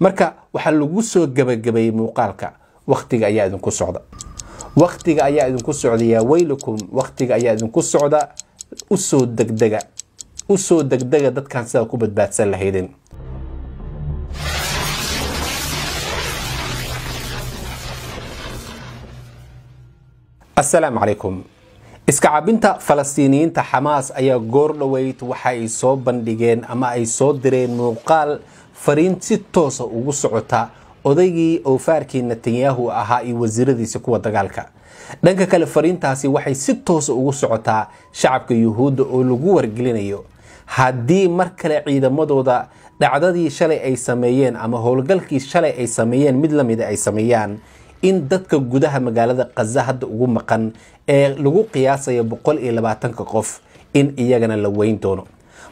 marka waxaa lagu soo gabagabeeyey muuqaalka wakhtiga ayaa idinku socda wakhtiga ayaa idinku socda yaa weylakum wakhtiga ayaa idinku socda usoo degdega usoo degdega dadkaan sidaa ku badbaadsan lahaydeen asalaamu calaykum iska cabinta falastiiniyiinta xamaas ayaa goor dhoweyd waxa ay soo bandhigeen ama ay soo direen muuqaal fariin si toosa ugu socota odaygii oofaarkii netanyahu ahaa iyo wasiiradiisa kuwa dagaalka dhanka kale fariintaasi waxay si toosa ugu socotaa shacabka yuhuudda oo lagu wargelinayo haddii mar kale ciidamadooda dhacdadii shalay ay sameeyeen ama howlgalkii shalay ay sameeyeen mid la mida ay sameeyaan in dadka gudaha magaalada khaza hadda ugu maqan ee lagu qiyaasayo boqol iyo labaatanka qof in iyagana la weyn doono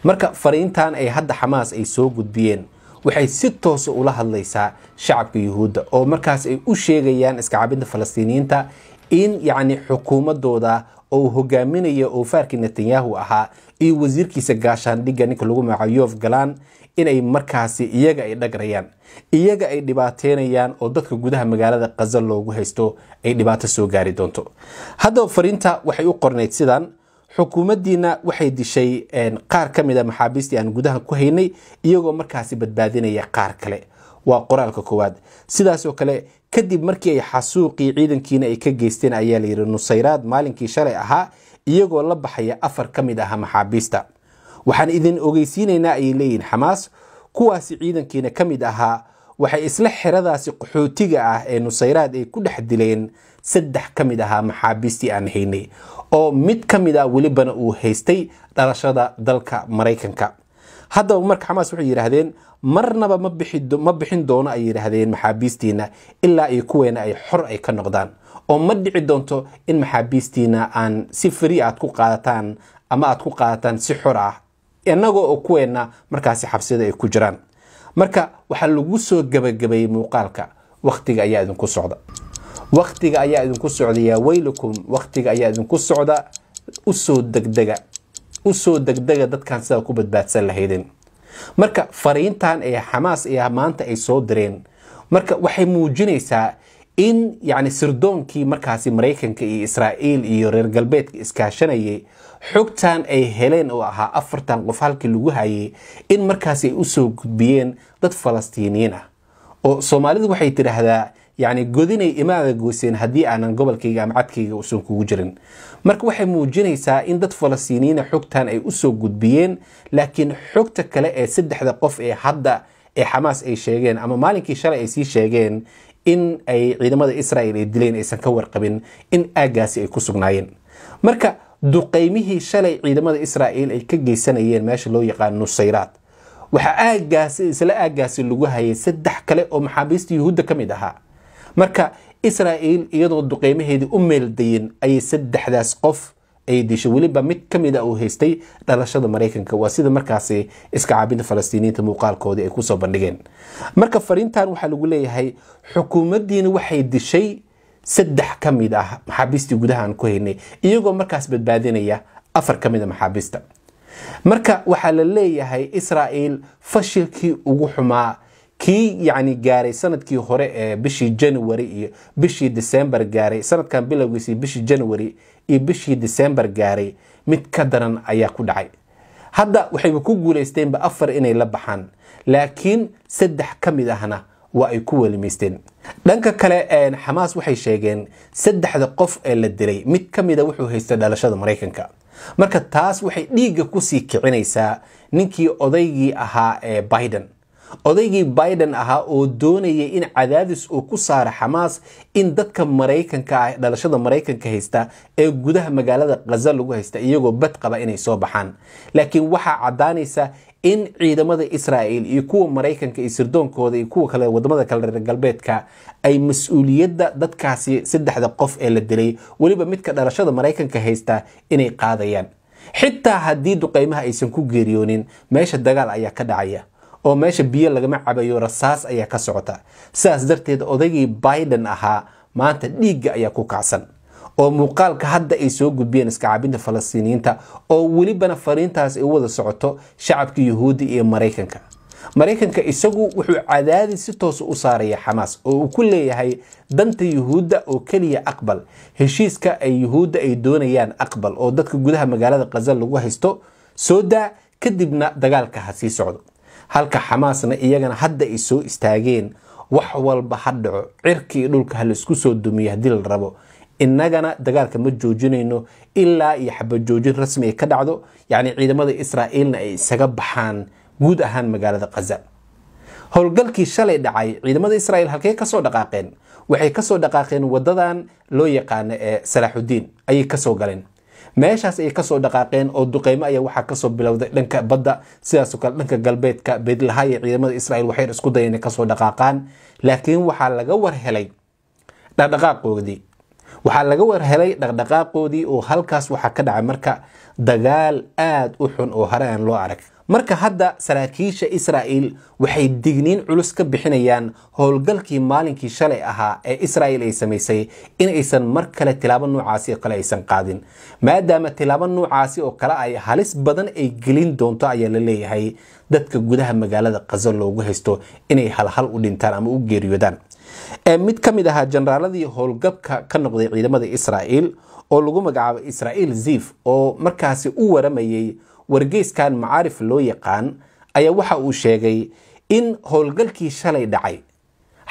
marka fariintan ay hadda xamaas ay soo gudbiyeen waxay si toosa ula hadlaysaa shacabka yuhuudda oo markaas ay u sheegayaan iskacabinta falastiiniyiinta in yacni xukuumaddooda oo hogaaminaya oo faarkii netanyahu ahaa iyo wasiirkiisa gaashaan dhigga ninka lagu magacayo yoof galaan inay markaasi iyaga ay dhagrayaan iyaga ay dhibaateynayaan oo dadka gudaha magaalada khaza loogu haysto ay dhibaato soo gaari doonto haddaba fariinta waxay u qornayd sidan xukuumaddiina waxay dishay qaar ka mid a ah maxaabiistii aan gudaha ku haynay iyagoo markaasi badbaadinaya qaar kale waa qoraalka koowaad sidaasoo kale kadib markii ay xasuuqii ciidankiina ay ka geysteen ayaa layidhi nusayraad maalinkii shalay ahaa iyagoo la baxaya afar ka mid aha maxaabiista waxaan idin ogeysiinaynaa ayay leeyihiin xamaas kuwaasi ciidankiina ka mid ahaa waxay isla xeradaasi qaxootiga ah ee nusayraad ay ku dhex dileen saddex ka mid ahaa maxaabiistii aan haynay oo mid ka mid ah welibana uu haystay dhalashada dalka maraykanka haddaba marka xamaas waxay yidhaahdeen marnaba ma bixin doono ay yidhaahdeen maxaabiistiina ilaa iyo kuweena ay xor ay ka noqdaan oo ma dhici doonto in maxaabiistiina aan si fari ah aad ku qaadataan ama aad ku qaadataan si xor ah inagoo oo kuweena markaasi xabsiyada ay ku jiraan marka waxaa lagu soo gabagabeeyey muuqaalka wakhtiga ayaa idinku socda wakhtiga ayaa idinku socda yaa weylakum wakhtiga ayaa idinku socda usoo degdega usoo degdega dadkan sidaa ku badbaadsan lahaydeen marka fariintan ee xamaas ee maanta ay soo direen marka waxay muujinaysaa in yani sirdoonkii markaasi maraykanka iyo israa'iil iyo reer galbeedka iskaashanayay xogtan ay heleen oo ahaa afartan qof halkii lagu hayay in markaasi ay usoo gudbiyeen dad falastiiniyiin ah oo soomaalidu waxay tidhaahdaa yani godinay imaada goyseen haddii aanan gobolkayga ama cadkayga uusan kugu jirin marka waxay muujinaysaa in dad falastiiniyiina xogtan ay usoo gudbiyeen laakiin xogta kale ee saddexda qof ee hadda ee xamaas ay sheegeen ama maalinkii shalay ay sii sheegeen in ay ciidamada israel ay dileen aysan ka warqabin in aaggaasi ay ku sugnaayeen marka duqaymihii shalay ciidamada israel ay ka geysanayeen meesha loo yaqaano nusayraad waxaa aaggaasi isla aaggaasi lagu hayay saddex kale oo maxaabiista yuhuudda ka mid ahaa marka israel iyadoo duqeymaheedii u meeldayin ayay saddexdaas qof ay dishay weliba mid kamida uu haystay dhalashada mareykanka waa sida markaasi iska caabinta falastiiniyiinta muuqaalkoodii ay kusoo bandhigeen marka fariintan waxaa lagu leeyahay xukuumaddiina waxay dishay saddex ka mid ah maxaabiistii gudaha ku haynay iyagoo markaas badbaadinaya afar ka mid a ah maxaabiista marka waxaa la leeyahay israa'il fashilkii ugu xumaa kii yacni gaaray sanadkii hore ee bishii january iyo bishii december gaaray sanadkan bilowgiisii bishii january iyo bishii disembar gaaray mid ka daran ayaa ku dhacay hadda waxayba ku guulaysteenba afar inay la baxaan laakiin saddex ka mid ahna waa ay ku welimaysteen dhanka kale xamaas waxay sheegeen saddexda qof ee la dilay mid ka mida wuxuu haystay dhalashada maraykanka marka taas waxay dhiigga kusii kicinaysaa ninkii odaygii ahaa ee biden odaygii biden ahaa oo doonayay in cadaadis uu ku saaro xamaas in dadka maraykanka ah dhalashada maraykanka haysta ee gudaha magaalada khaza lagu haysta iyagoo bad qaba inay soo baxaan laakiin waxaa caddaanaysa in ciidamada israa'il iyo kuwa maraykanka iyo sirdoonkooda iyo kuwa kale wadamada kale reer galbeedka ay mas-uuliyadda dadkaasi saddexda qof ee la dilay weliba midka dhalashada maraykanka haysta inay qaadayaan xitaa haddii duqeymaha aysan ku geeriyoonin meesha dagaal ayaa ka dhacaya oo meesha biyo lagama cabayo rasaas ayaa ka socota sidaas darteed odaygii biden ahaa maanta dhiigga ayaa ku kacsan oo muuqaalka hadda ay soo gudbiyeen iskacabinta falastiiniyiinta oo welibana fariintaas ay u wada socoto shacabka yuhuudda iyo maraykanka maraykanka isagu wuxuu cadaadis si toosa u saaraya xamaas oo uu ku leeyahay danta yuhuudda oo keliya aqbal heshiiska ay yuhuudda ay doonayaan aqbal oo dadka gudaha magaalada khaza lagu haysto soo daa kadibna dagaalka ha sii socdo halka xamaasna iyagana hadda ay soo istaageen wax walba ha dhaco cirki iyo dhulka ha laisku soo dumiyo haddii la rabo innagana dagaalka ma joojinayno ilaa iyo xabajoojin rasmi ay ka dhacdo yacni ciidamada israa'iilna ay isaga baxaan guud ahaan magaalada khaza howlgalkii shalay dhacay ciidamada israa'iil halkay kasoo dhaqaaqeen waxay kasoo dhaqaaqeen wadadan loo yaqaano ee eh, salaaxudiin ayay kasoo galeen meeshaas ay kasoo dhaqaaqeen oo duqeymo ayaa waxaa kasoo bilowday dhanka badda sidaasoo kale dhanka galbeedka beedlahaaya ciidamada israel waxay isku dayeen inay kasoo dhaqaaqaan laakiin waxaa laga warhelay dhaqdhaqaaqoodii waxaa laga war helay dhaqdhaqaaqoodii oo halkaas waxaa ka dhacay marka dagaal aada u xun oo hore aan loo arag marka hadda saraakiisha israa'iil waxay digniin culus ka bixinayaan howlgalkii maalinkii shalay ahaa ee israa'il ay samaysay inaysan mar kale tilaabo noocaasi oo kale aysan qaadin maadaama tilaabo noocaasi oo kale ay halis badan ay gelin doonto ayaa la leeyahay dadka gudaha magaalada khaza loogu haysto inay halhal u dhintaan ama u geeriyoodaan mid ka mid ahaa jenaraaladii howlgabka ka noqday ciidamada israaiil oo lagu magacaabo israa'iil ziif oo markaasi u waramayey wargeyskan macaarif loo yaqaan ayaa waxa uu sheegay in howlgalkii shalay dhacay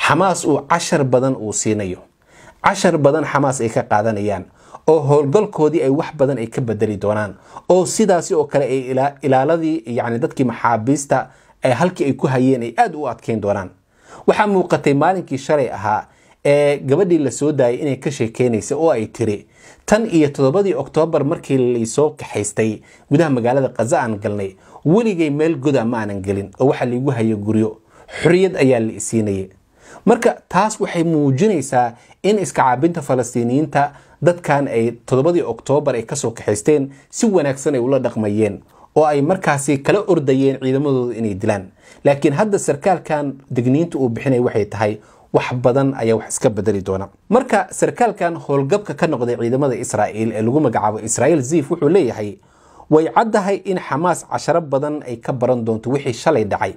xamaas uu cashar badan uu siinayo cashar badan xamaas ay ka qaadanayaan oo howlgalkoodii ay wax badan ay ka bedeli doonaan oo sidaasi oo kale ay ilaaladii yacni dadkii maxaabiista halkii ay ku hayeen ay aada u adkeyn doonaan waxaa muuqatay maalinkii shalay ahaa ee gabadhii lasoo daayay inay ka sheekeynaysa oo ay tiri tan iyo toddobadii oktoobar markii laysoo kaxaystay gudaha magaalada khaza aan galnay weligay meel goda ma aanan gelin oo waxaa laygu hayo guryo xorriyad ayaa la isiinayay marka taas waxay muujinaysaa in iskacaabinta falastiiniyiinta dadkan ay toddobadii oktoobar ay kasoo kaxaysteen si wanaagsan ay ula dhaqmayeen oo ay markaasi kala ordayeen ciidamadooda inay dilaan laakiin hadda sarkaalkan degniinta uu bixinaya waxay tahay wax badan ayaa wax iska bedeli doona marka sarkaalkan howlgabka ka noqday ciidamada israa'iil ee lagu magacaabo israa'iil ziif wuxuu leeyahay way caddahay in xamaas casharo badan ay ka baran doonto wixii shalay dhacay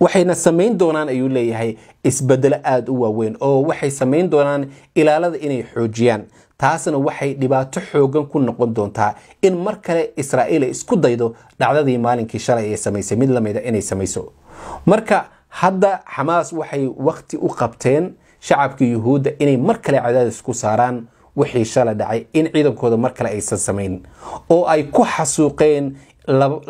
waxayna samayn doonaan ayuu leeyahay isbedelo aada u waaweyn oo waxay samayn doonaan ilaalada inay xoojiyaan taasna waxay dhibaato xoogan ku noqon doontaa in mar kale israa'iil ay isku daydo dhacdadii maalinkii shalay ay samaysay mid lamida ah inay samayso marka hadda xamaas waxay wakti u qabteen shacabka yuhuudda inay mar kale cadaadis ku saaraan wixii shala dhacay in ciidankooda mar kale aysan samayn oo ay ku xasuuqeen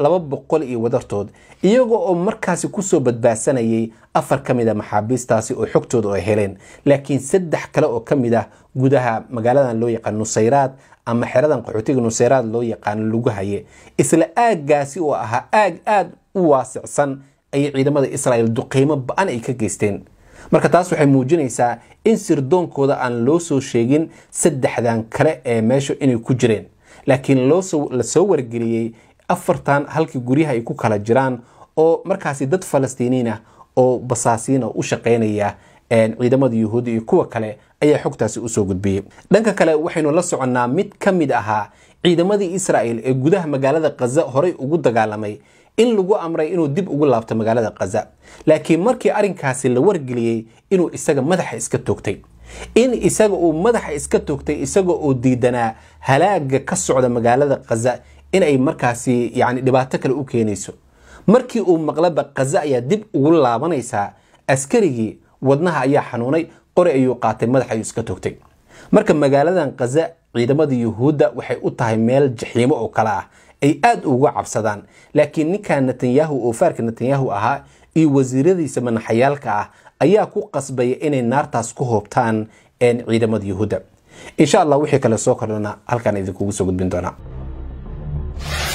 laba boqol iyo wadartood iyagoo oo markaasi kusoo badbaadsanayay afar ka mid a ah maxaabiistaasi oo xogtooda oo heleen laakiin saddex kale oo ka mid ah gudaha magaaladan loo yaqaan nusayraad ama xeradan qaxootiga nusayraad loo yaqaano lagu haye isla aaggaasi oo ahaa aag aad u waasicsan ayay ciidamada israel duqeymo ba-an ay ka geysteen marka taas waxay muujinaysaa in sirdoonkooda aan loo soo sheegin saddexdan kale ee meesha inay ku jireen laakiin la soo wargeliyey afartan halkii guryaha ay ku kala jiraan oo markaasi dad falastiiniin ah oo basaasiina u shaqeynaya ciidamada yuhuudda iyo kuwa kale ayaa xogtaasi usoo gudbiyey dhanka kale waxaynu la soconnaa mid ka mid ahaa ciidamadii israel ee gudaha magaalada khaza horay ugu dagaalamay in lagu amray inuu dib ugu laabto magaalada khaza laakiin markii arrinkaasi la wargeliyey inuu isaga madaxa iska toogtay in isaga uu madaxa iska toogtay isaga oo diidanaa halaaga ka socda magaalada khaza inay markaasi yacni dhibaato kale u keenayso markii uu maqlaba khaza ayaa dib ugu laabanaysaa askarigii wadnaha ayaa xanuunay qori ayuu qaatay madaxa ayuu iska toogtay marka magaaladan khaza ciidamada yuhuudda waxay u tahay meel jaxiimo oo kale ah ay aada uga cabsadaan laakiin ninkan netanyahu oo faarka netanyahu ahaa iyo wasiiradiisa manaxayaalka ah ayaa ku qasbaya inay naartaas ku hoobtaan ciidamada yuhuudda insha allah wixii kale soo kordhana halkaan idinkugu soo gudbin doonaa